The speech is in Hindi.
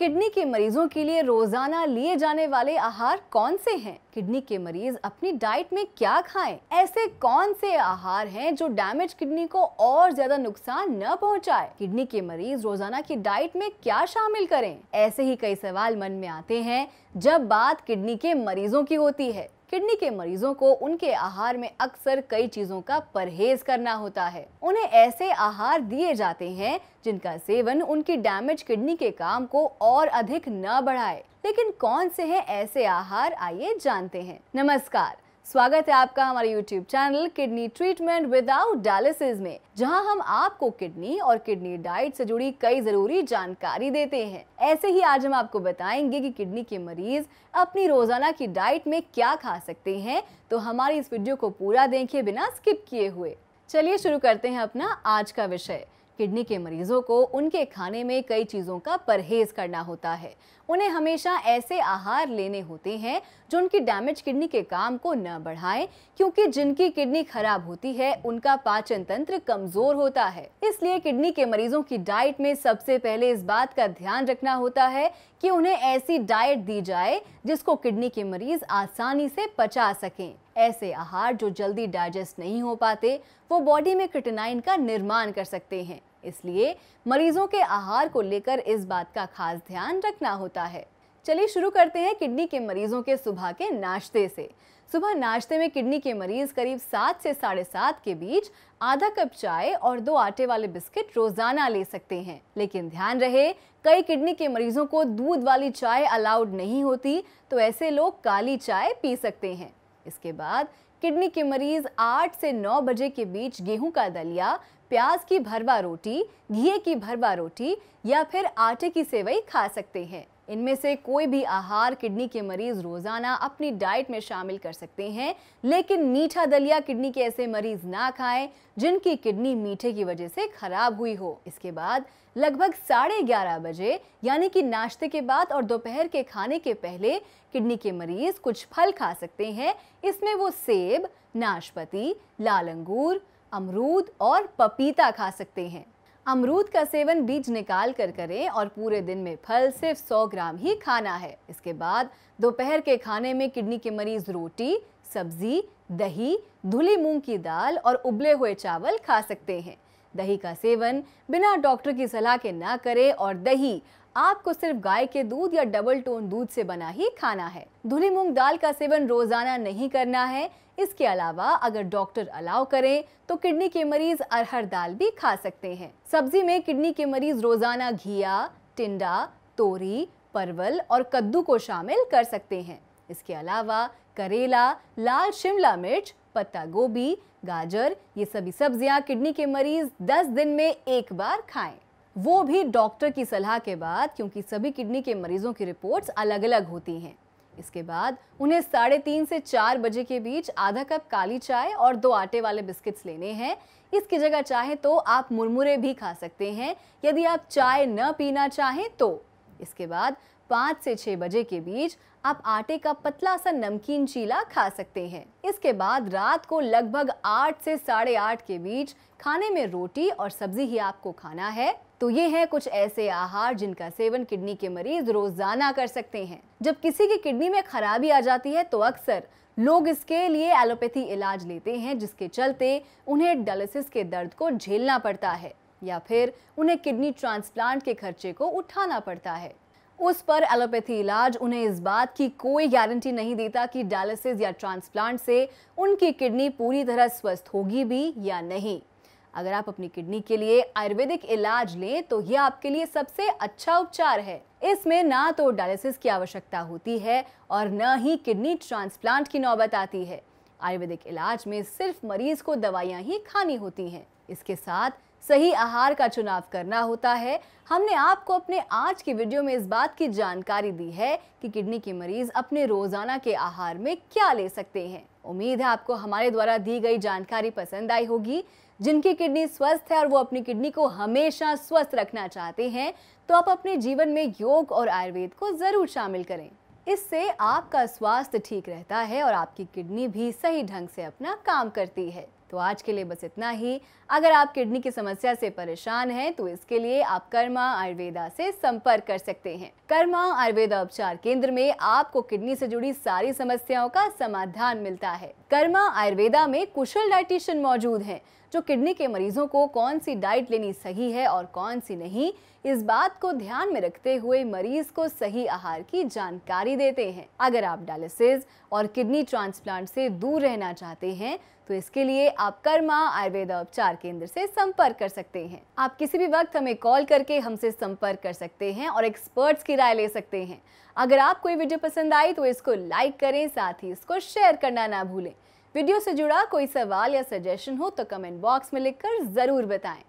किडनी के मरीजों के लिए रोजाना लिए जाने वाले आहार कौन से हैं? किडनी के मरीज अपनी डाइट में क्या खाएं? ऐसे कौन से आहार हैं जो डैमेज किडनी को और ज्यादा नुकसान न पहुंचाए? किडनी के मरीज रोजाना की डाइट में क्या शामिल करें ऐसे ही कई सवाल मन में आते हैं जब बात किडनी के मरीजों की होती है किडनी के मरीजों को उनके आहार में अक्सर कई चीज़ों का परहेज करना होता है उन्हें ऐसे आहार दिए जाते हैं जिनका सेवन उनकी डैमेज किडनी के काम को और अधिक न बढ़ाए लेकिन कौन से हैं ऐसे आहार आइए जानते हैं नमस्कार स्वागत है आपका हमारे YouTube channel kidney treatment without dialysis में जहां हम आपको किडनी और किडनी डाइट से जुड़ी कई जरूरी जानकारी देते हैं ऐसे ही आज हम आपको बताएंगे कि किडनी के मरीज अपनी रोजाना की डाइट में क्या खा सकते हैं तो हमारी इस वीडियो को पूरा देखिए बिना स्किप किए हुए चलिए शुरू करते हैं अपना आज का विषय किडनी के मरीजों को उनके खाने में कई चीज़ों का परहेज करना होता है उन्हें हमेशा ऐसे आहार लेने होते हैं जो उनकी डैमेज किडनी के काम को न बढ़ाएं क्योंकि जिनकी किडनी खराब होती है उनका पाचन तंत्र कमज़ोर होता है इसलिए किडनी के मरीजों की डाइट में सबसे पहले इस बात का ध्यान रखना होता है कि उन्हें ऐसी डाइट दी जाए जिसको किडनी के मरीज आसानी से पचा सकें ऐसे आहार जो जल्दी डाइजेस्ट नहीं हो पाते वो बॉडी में क्रिटिनाइन का निर्माण कर सकते हैं इसलिए मरीजों के आहार को लेकर इस बात का खास ध्यान रखना होता है चलिए शुरू करते हैं किडनी के मरीजों के सुबह के नाश्ते से सुबह नाश्ते में किडनी के मरीज करीब सात से साढ़े सात के बीच आधा कप चाय और दो आटे वाले बिस्किट रोजाना ले सकते हैं लेकिन ध्यान रहे कई किडनी के मरीजों को दूध वाली चाय अलाउड नहीं होती तो ऐसे लोग काली चाय पी सकते हैं इसके बाद किडनी के मरीज 8 से 9 बजे के बीच गेहूं का दलिया प्याज की भरवा रोटी घी की भरवा रोटी या फिर आटे की सेवई खा सकते हैं इनमें से कोई भी आहार किडनी के मरीज रोज़ाना अपनी डाइट में शामिल कर सकते हैं लेकिन मीठा दलिया किडनी के ऐसे मरीज ना खाएं जिनकी किडनी मीठे की वजह से खराब हुई हो इसके बाद लगभग साढ़े ग्यारह बजे यानी कि नाश्ते के बाद और दोपहर के खाने के पहले किडनी के मरीज कुछ फल खा सकते हैं इसमें वो सेब नाशपति लाल अंगूर अमरूद और पपीता खा सकते हैं अमरूद का सेवन बीज निकाल कर करें और पूरे दिन में फल सिर्फ 100 ग्राम ही खाना है इसके बाद दोपहर के खाने में किडनी के मरीज रोटी सब्जी दही धुली मूंग की दाल और उबले हुए चावल खा सकते हैं दही का सेवन बिना डॉक्टर की सलाह के ना करें और दही आपको सिर्फ गाय के दूध या डबल टोन दूध से बना ही खाना है धुली मूंग दाल का सेवन रोजाना नहीं करना है इसके अलावा अगर डॉक्टर अलाउ करें तो किडनी के मरीज अरहर दाल भी खा सकते हैं सब्जी में किडनी के मरीज रोजाना घिया टिंडा तोरी परवल और कद्दू को शामिल कर सकते हैं इसके अलावा करेला लाल शिमला मिर्च पत्ता गोभी गाजर ये सभी सब्जियां किडनी के मरीज 10 दिन में एक बार खाएं वो भी डॉक्टर की सलाह के बाद क्योंकि सभी किडनी के मरीजों की रिपोर्ट्स अलग अलग होती हैं इसके बाद उन्हें साढ़े तीन से चार बजे के बीच आधा कप काली चाय और दो आटे वाले बिस्किट्स लेने हैं इसकी जगह चाहे तो आप मुरमुरे भी खा सकते हैं यदि आप चाय न पीना चाहें तो इसके बाद पाँच से छह बजे के बीच आप आटे का पतला सा नमकीन चीला खा सकते हैं इसके बाद रात को लगभग आठ से साढ़े आठ के बीच खाने में रोटी और सब्जी ही आपको खाना है तो ये है कुछ ऐसे आहार जिनका सेवन किडनी के मरीज रोजाना कर सकते हैं जब किसी की किडनी में खराबी आ जाती है तो अक्सर लोग इसके लिए एलोपैथी इलाज लेते हैं जिसके चलते उन्हें डायलिसिस के दर्द को झेलना पड़ता है या फिर उन्हें किडनी ट्रांसप्लांट के खर्चे को उठाना पड़ता है उस पर एलोपैथी इलाज उन्हें इस बात की कोई गारंटी नहीं देता कि डायलिसिस या ट्रांसप्लांट से उनकी किडनी पूरी तरह स्वस्थ होगी भी या नहीं अगर आप अपनी किडनी के लिए आयुर्वेदिक इलाज लें तो यह आपके लिए सबसे अच्छा उपचार है इसमें ना तो डायलिसिस की आवश्यकता होती है और न ही किडनी ट्रांसप्लांट की नौबत आती है आयुर्वेदिक इलाज में सिर्फ मरीज को दवाइयाँ ही खानी होती हैं इसके साथ सही आहार का चुनाव करना होता है हमने आपको अपने आज की वीडियो में इस बात की जानकारी दी है कि किडनी के मरीज अपने रोजाना के आहार में क्या ले सकते हैं उम्मीद है आपको हमारे द्वारा दी गई जानकारी पसंद आई होगी जिनकी किडनी स्वस्थ है और वो अपनी किडनी को हमेशा स्वस्थ रखना चाहते हैं तो आप अपने जीवन में योग और आयुर्वेद को जरूर शामिल करें इससे आपका स्वास्थ्य ठीक रहता है और आपकी किडनी भी सही ढंग से अपना काम करती है तो आज के लिए बस इतना ही अगर आप किडनी की समस्या से परेशान हैं तो इसके लिए आप कर्मा आयुर्वेदा से संपर्क कर सकते हैं कर्मा आयुर्वेदा उपचार केंद्र में आपको किडनी से जुड़ी सारी समस्याओं का समाधान मिलता है कर्मा आयुर्वेदा में कुशल डाइटिशियन मौजूद हैं जो किडनी के मरीजों को कौन सी डाइट लेनी सही है और कौन सी नहीं इस बात को ध्यान में रखते हुए मरीज को सही आहार की जानकारी देते हैं अगर आप डायलिसिस और किडनी ट्रांसप्लांट से दूर रहना चाहते हैं तो इसके लिए आप कर्मा आयुर्वेदा उपचार केंद्र से संपर्क कर सकते हैं आप किसी भी वक्त हमें कॉल करके हमसे संपर्क कर सकते हैं और एक्सपर्ट्स की राय ले सकते हैं अगर आपको ये वीडियो पसंद आई तो इसको लाइक करें साथ ही इसको शेयर करना ना भूलें वीडियो से जुड़ा कोई सवाल या सजेशन हो तो कमेंट बॉक्स में लिखकर ज़रूर बताएं